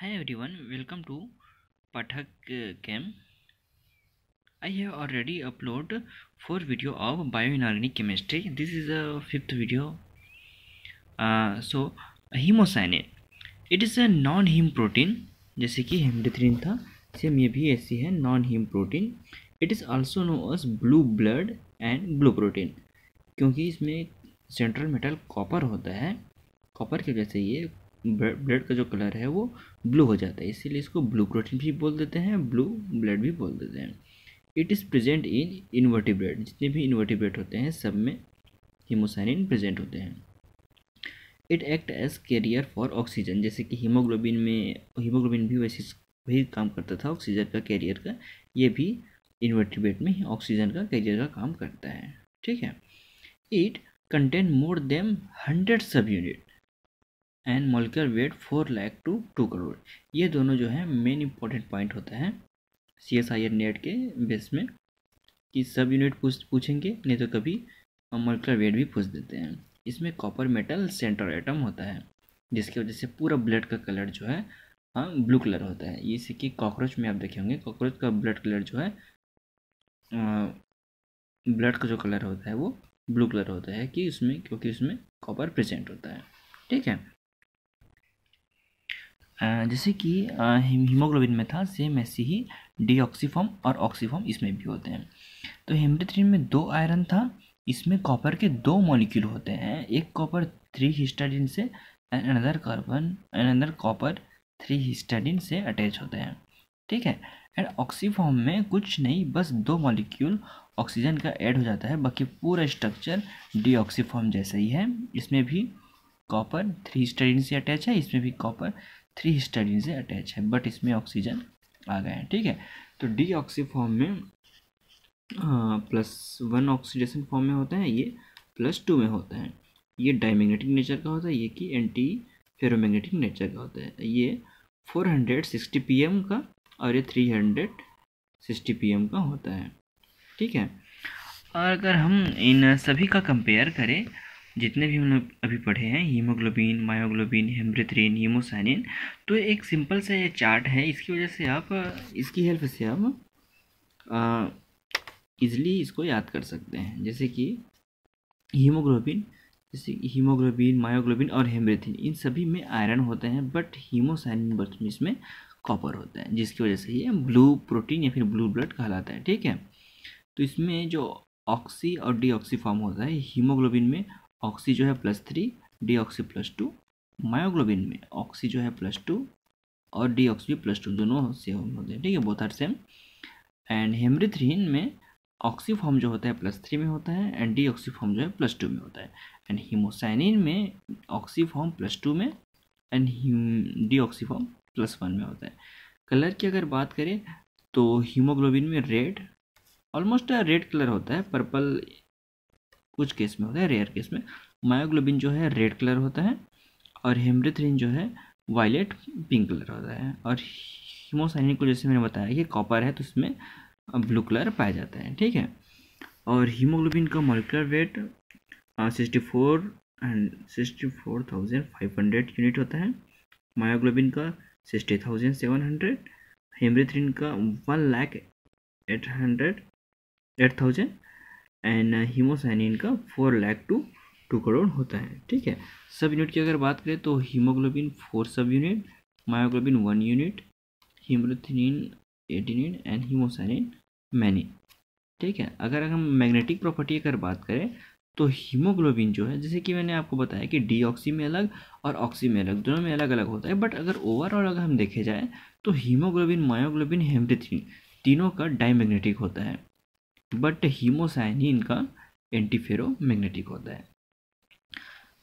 hi everyone welcome to Pathak cam I have already upload four video of bio inorganic chemistry this is a fifth video so hemocyanin it is a non heme protein जैसे कि hemerythrin था same ये भी ऐसी है non heme protein it is also know as blue blood and blue protein क्योंकि इसमें central metal copper होता है कॉपर की वजह से ये ब्लड का जो कलर है वो ब्लू हो जाता है इसीलिए इसको ब्लू प्रोटीन भी बोल देते हैं ब्लू ब्लड भी बोल देते हैं it is present in invertebrate जितने भी इन्वर्टिब्रेट होते हैं सब में हीमोसाइनिन प्रेजेंट होते हैं it act as carrier for oxygen जैसे कि हीमोग्लोबिन में हीमोग्लोबिन भी वैसे वही काम करता था ऑक्सीजन का कैरियर का ये भी इन्वर्टिब्रेट में ऑक्सीजन का कैरियर का काम करता है ठीक है it contain more than hundred sub unit and molecular weight four lakh to two crore ये दोनों जो है मेन इंपॉर्टेंट पॉइंट होते हैं C S I R NET के बेस में कि सब यूनिट पूछ पूछेंगे नहीं तो कभी मोलिकुलर वेट भी पूछ देते हैं इसमें कॉपर मेटल सेंटर एटम होता है जिसकी वजह से पूरा ब्लड का कलर जो है हाँ ब्लू कलर होता है जैसे कि कॉकरोच में आप देखे होंगे कॉकरोच का ब्लड कलर जो है ब्लड का जो कलर होता है वो ब्लू कलर होता है कि उसमें क्योंकि उसमें कॉपर प्रेजेंट होता है ठीक है जैसे कि हीमोग्लोबिन में था सेम ऐसे ही डीऑक्सीफॉर्म और ऑक्सीफॉर्म इसमें भी होते हैं तो हेमरेथ्रिन में दो आयरन था इसमें कॉपर के दो मॉलिक्यूल होते हैं एक कॉपर थ्री हिस्टाडिन से and another carbon and another copper three histidine से अटैच होते हैं ठीक है एंड ऑक्सीफॉर्म में कुछ नहीं बस दो मॉलिक्यूल ऑक्सीजन का ऐड हो जाता है बाकी पूरा स्ट्रक्चर डीऑक्सीफॉर्म जैसा ही है इसमें भी कॉपर थ्री हिस्टाडिन से अटैच है इसमें भी कॉपर थ्री स्टडीन से अटैच है बट इसमें ऑक्सीजन आ गए हैं ठीक है तो डी ऑक्सी फॉर्म में आ, प्लस वन ऑक्सीडेशन फॉर्म में होते हैं ये प्लस टू में होता है ये डायमैग्नेटिक नेचर का होता है ये कि एंटी फेरोमैग्नेटिक नेचर का होता है ये four hundred sixty P M का और ये three hundred sixty P M का होता है ठीक है और अगर हम इन सभी का कंपेयर करें जितने भी हम लोग अभी पढ़े हैं हीमोग्लोबिन मायोग्लोबिन हेमरिथ्रिन हीमोसाइनिन तो एक सिंपल सा ये चार्ट है इसकी वजह से आप इसकी हेल्प से आप इजली इसको याद कर सकते हैं जैसे कि हीमोग्लोबिन जैसे हीमोग्लोबिन मायोग्लोबिन और हेमरेथिन इन सभी में आयरन होते हैं बट हीमोसाइनिन बर्थ में इसमें कॉपर होता है जिसकी वजह से ये ब्लू प्रोटीन या फिर ब्लू ब्लड कहलाता है ठीक है तो इसमें जो ऑक्सी और डी ऑक्सी फॉर्म होता है हीमोग्लोबिन में ऑक्सी जो है plus three deoxy plus two myoglobin में ऑक्सी जो है प्लस टू और डी ऑक्सी भी प्लस टू दोनों से होते हैं ठीक है both are same and hemerythrin में ऑक्सी फॉर्म जो होता है प्लस थ्री में होता है एंड डी ऑक्सी फॉर्म जो है प्लस टू में होता है एंड हीमोसाइनिन में ऑक्सी फॉर्म प्लस टू में and deoxy form plus one में होता है कलर की अगर बात करें तो हीमोग्लोबिन में रेड ऑलमोस्ट रेड कलर होता है पर्पल कुछ केस में होता है रेयर केस में मायोग्लोबिन जो है रेड कलर होता है और हेमरेथ्रिन जो है वायलेट पिंक कलर होता है और हिमोसाइनिन को जैसे मैंने बताया कि कॉपर है तो उसमें ब्लू कलर पाया जाता है ठीक है और हीमोग्लोबिन का molecular weight sixty four and sixty four thousand five hundred unit होता है मायोग्लोबिन का sixty thousand seven hundred hemerythrin का one lakh eight hundred eight thousand and hemocyanin uh, का four lakh to two crore होता है ठीक है सब यूनिट की अगर बात करें तो hemoglobin four sub unit myoglobin one unit hemerythrin eight unit and hemocyanin many ठीक है अगर हम मैग्नेटिक प्रॉपर्टी अगर बात करें तो हीमोग्लोबिन जो है जैसे कि मैंने आपको बताया कि डी में अलग और ऑक्सी में अलग दोनों में अलग अलग होता है बट अगर ओवरऑल अगर हम देखे जाए तो हीमोग्लोबिन मायोग्लोबिन हेमरेथिन तीनों का डायमैग्नेटिक होता है बट हीमोसाइन ही इनका एंटीफेरो मैग्नेटिक होता है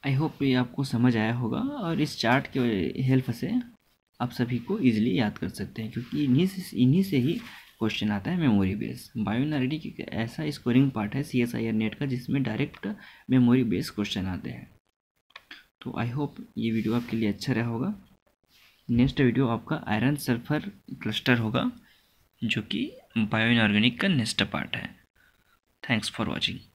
आई होप ये आपको समझ आया होगा और इस चार्ट के हेल्प से आप सभी को इजीली याद कर सकते हैं क्योंकि इन्हीं से इन्हीं से ही क्वेश्चन आता है मेमोरी बेस बायोनारिटी एक ऐसा स्कोरिंग पार्ट है C S I R NET का जिसमें डायरेक्ट मेमोरी बेस क्वेश्चन आते हैं तो आई होप ये वीडियो आपके लिए अच्छा रहा होगा नेक्स्ट वीडियो आपका आयरन सल्फर क्लस्टर होगा जो कि बायो इनऑर्गेनिक का नेक्स्ट पार्ट है थैंक्स फॉर वॉचिंग